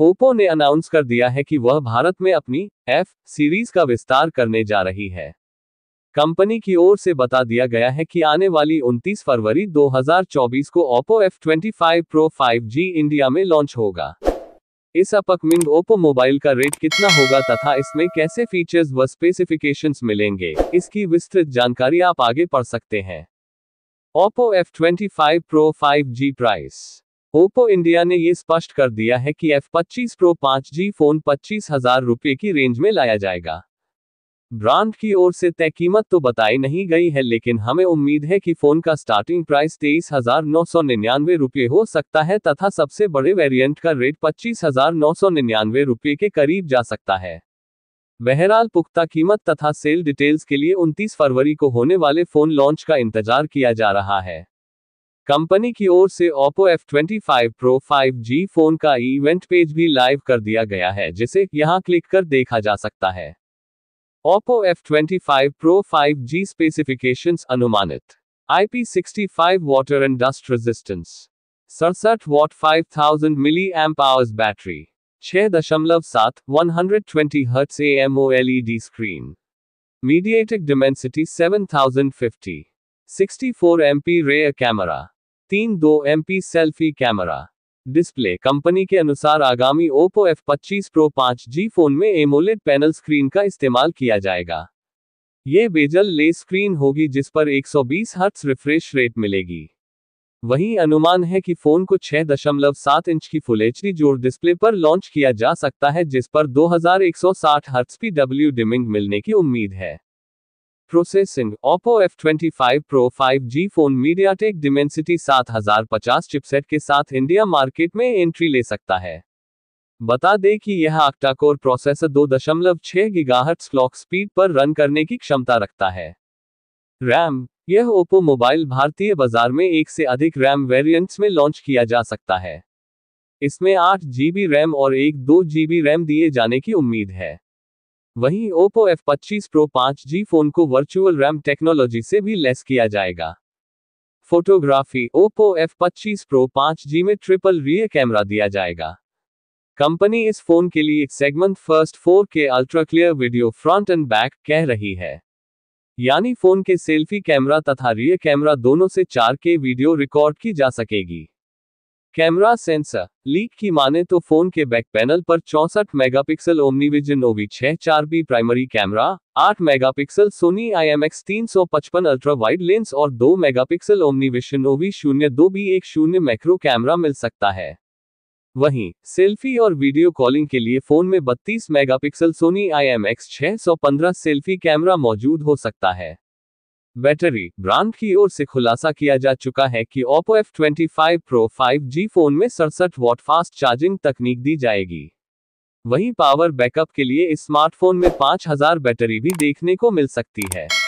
Oppo ने announce कर दिया है कि वह भारत में अपनी एफ सीरीज का विस्तार करने जा रही है कंपनी की ओर से बता दिया गया है कि आने वाली 29 फरवरी 2024 को Oppo pro five G India में लॉन्च होगा इस अपकमिंग ओप्पो मोबाइल का रेट कितना होगा तथा इसमें कैसे फीचर्स व स्पेसिफिकेशन मिलेंगे इसकी विस्तृत जानकारी आप आगे पढ़ सकते हैं Oppo F25 Pro five price Oppo India ने ये स्पष्ट कर दिया है कि F25 Pro 5G फोन पच्चीस हजार रुपये की रेंज में लाया जाएगा ब्रांड की ओर से तय कीमत तो बताई नहीं गई है लेकिन हमें उम्मीद है कि फोन का स्टार्टिंग प्राइस तेईस हजार नौ सौ निन्यानवे रुपये हो सकता है तथा सबसे बड़े वेरिएंट का रेट पच्चीस हजार नौ सौ निन्यानवे रुपये के करीब जा सकता है बहरहाल पुख्ता कीमत तथा सेल डिटेल्स के लिए 29 फरवरी को होने वाले फोन लॉन्च का इंतजार किया जा रहा है कंपनी की ओर से Oppo F25 Pro 5G phone का इवेंट पेज भी लाइव कर दिया गया है जिसे यहां क्लिक कर देखा जा सकता है Oppo F25 Pro 5G specifications अनुमानित IP65 water and dust resistance सड़सठ watt 5000 milliamp powers battery छह दशमलव सात वन हंड्रेड ट्वेंटी हर्ट से M O L E D screen MediaTek Dimensity seven thousand fifty sixty four M P rear camera तीन दो M selfie camera display company के अनुसार आगामी Oppo F पच्चीस प्रो पांच जी फोन में AMOLED panel screen का इस्तेमाल किया जाएगा ये बेजल लेस स्क्रीन होगी जिस पर 120 हर्ट्स रिफ्रेश रेट मिलेगी वहीं अनुमान है कि फोन को 6.7 इंच की फुल एच जोर डिस्प्ले पर लॉन्च किया जा सकता है जिस पर 2160 हर्ट्स पी डब्ल्यू डिमिंग मिलने की उम्मीद है processing Oppo F25 Pro 5G phone MediaTek Dimensity पचास चिपसेट के साथ इंडिया मार्केट में एंट्री ले सकता है बता दें कि यह प्रोसेसर दो प्रोसेसर 2.6 गिगाहट क्लॉक स्पीड पर रन करने की क्षमता रखता है रैम यह ओप्पो मोबाइल भारतीय बाजार में एक से अधिक रैम वेरिएंट्स में लॉन्च किया जा सकता है इसमें आठ जीबी रैम और एक दो जीबी रैम दिए जाने की उम्मीद है वहीं Oppo F25 Pro 5G phone को वर्चुअल रैम टेक्नोलॉजी से भी लेस किया जाएगा photography Oppo F25 Pro 5G में ट्रिपल रियर कैमरा दिया जाएगा कंपनी इस फोन के लिए segment first four K ultra clear video front and back कह रही है यानी फोन के सेल्फी कैमरा तथा रियर कैमरा दोनों से चार के वीडियो रिकॉर्ड की जा सकेगी कैमरा सेंसर लीक की माने तो फोन के बैक पैनल पर 64 मेगापिक्सल ओमनीविजन ओवी छह चार B primary camera 8 megapixel Sony I M X तीन सौ पचपन अल्ट्रा वाइड लेंस और 2 मेगापिक्सल ओमनीविशन ओवी शून्य दो बी एक शून्य मैक्रो कैमरा मिल सकता है वहीं सेल्फी और वीडियो कॉलिंग के लिए फोन में 32 megapixel Sony I M X छह सौ पंद्रह सेल्फी कैमरा मौजूद हो सकता है बैटरी ब्रांड की ओर से खुलासा किया जा चुका है कि Oppo F twenty five pro five G phone में सड़सठ वॉट फास्ट चार्जिंग तकनीक दी जाएगी वहीं पावर बैकअप के लिए इस स्मार्टफोन में 5000 बैटरी भी देखने को मिल सकती है